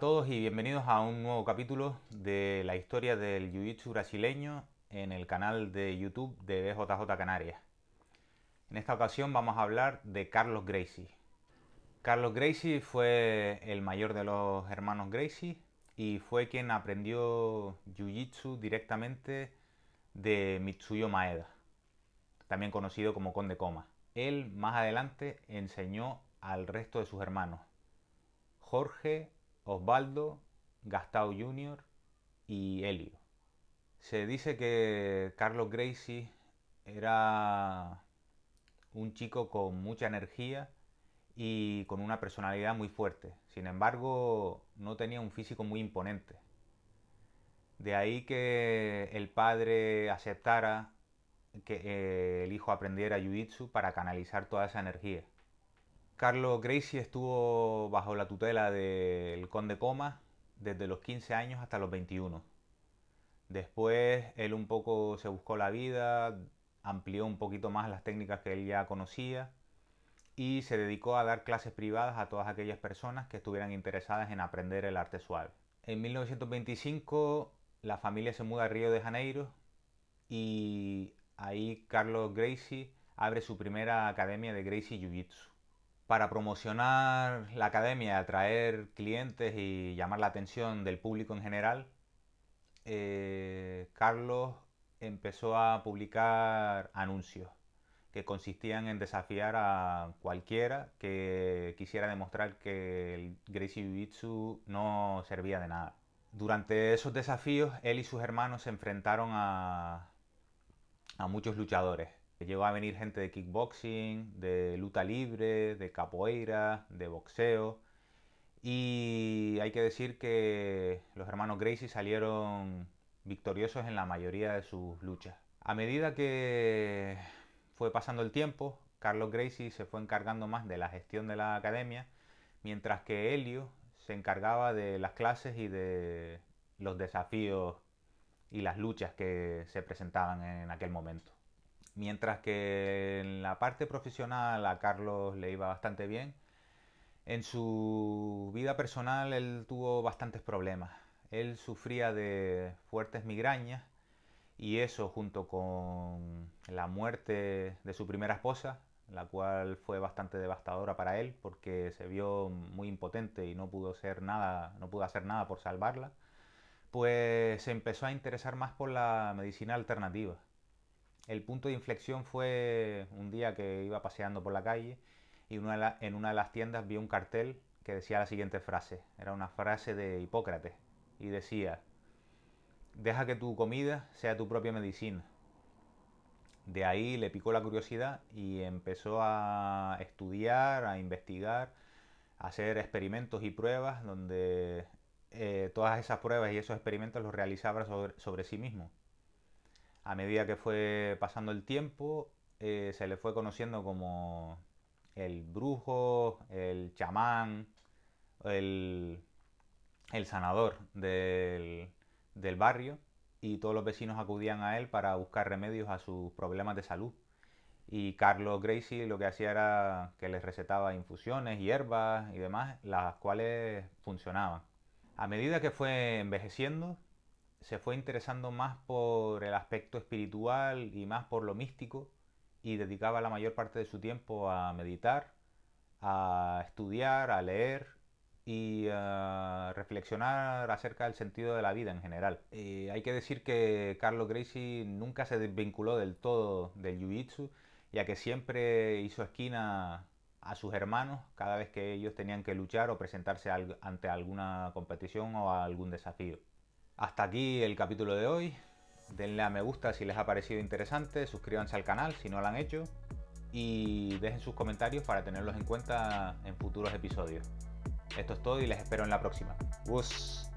a todos y bienvenidos a un nuevo capítulo de la historia del Jiu-Jitsu brasileño en el canal de YouTube de BJJ Canarias. En esta ocasión vamos a hablar de Carlos Gracie. Carlos Gracie fue el mayor de los hermanos Gracie y fue quien aprendió Jiu-Jitsu directamente de Mitsuyo Maeda, también conocido como Conde Coma. Él más adelante enseñó al resto de sus hermanos, Jorge, Osvaldo, Gastao Jr. y Helio. Se dice que Carlos Gracie era un chico con mucha energía y con una personalidad muy fuerte. Sin embargo, no tenía un físico muy imponente. De ahí que el padre aceptara que eh, el hijo aprendiera jiu-jitsu para canalizar toda esa energía. Carlos Gracie estuvo bajo la tutela del conde Coma desde los 15 años hasta los 21. Después él un poco se buscó la vida, amplió un poquito más las técnicas que él ya conocía y se dedicó a dar clases privadas a todas aquellas personas que estuvieran interesadas en aprender el arte suave. En 1925 la familia se muda a Río de Janeiro y ahí Carlos Gracie abre su primera academia de Gracie Jiu-Jitsu para promocionar la academia, atraer clientes y llamar la atención del público en general, eh, Carlos empezó a publicar anuncios que consistían en desafiar a cualquiera que quisiera demostrar que el Gracie Jiu-Jitsu no servía de nada. Durante esos desafíos, él y sus hermanos se enfrentaron a, a muchos luchadores Llegó a venir gente de kickboxing, de luta libre, de capoeira, de boxeo. Y hay que decir que los hermanos Gracie salieron victoriosos en la mayoría de sus luchas. A medida que fue pasando el tiempo, Carlos Gracie se fue encargando más de la gestión de la academia, mientras que Helio se encargaba de las clases y de los desafíos y las luchas que se presentaban en aquel momento. Mientras que en la parte profesional a Carlos le iba bastante bien, en su vida personal él tuvo bastantes problemas. Él sufría de fuertes migrañas y eso junto con la muerte de su primera esposa, la cual fue bastante devastadora para él porque se vio muy impotente y no pudo hacer nada, no pudo hacer nada por salvarla, pues se empezó a interesar más por la medicina alternativa el punto de inflexión fue un día que iba paseando por la calle y en una de las tiendas vi un cartel que decía la siguiente frase. Era una frase de Hipócrates y decía, deja que tu comida sea tu propia medicina. De ahí le picó la curiosidad y empezó a estudiar, a investigar, a hacer experimentos y pruebas donde eh, todas esas pruebas y esos experimentos los realizaba sobre sí mismo a medida que fue pasando el tiempo, eh, se le fue conociendo como el brujo, el chamán, el, sanador del, del barrio y todos los vecinos acudían a él para buscar remedios a sus problemas de salud. Y Carlos Gracie lo que hacía era que les recetaba infusiones, hierbas y demás, las cuales funcionaban. A medida que fue envejeciendo, se fue interesando más por el aspecto espiritual y más por lo místico y dedicaba la mayor parte de su tiempo a meditar, a estudiar, a leer y a reflexionar acerca del sentido de la vida en general. Eh, hay que decir que Carlos Gracie nunca se desvinculó del todo del Jiu-Jitsu, ya que siempre hizo esquina a sus hermanos cada vez que ellos tenían que luchar o presentarse ante alguna competición o algún desafío. Hasta aquí el capítulo de hoy. Denle a me gusta si les ha parecido interesante, suscríbanse al canal si no lo han hecho y dejen sus comentarios para tenerlos en cuenta en futuros episodios. Esto es todo y les espero en la próxima. ¡Bus!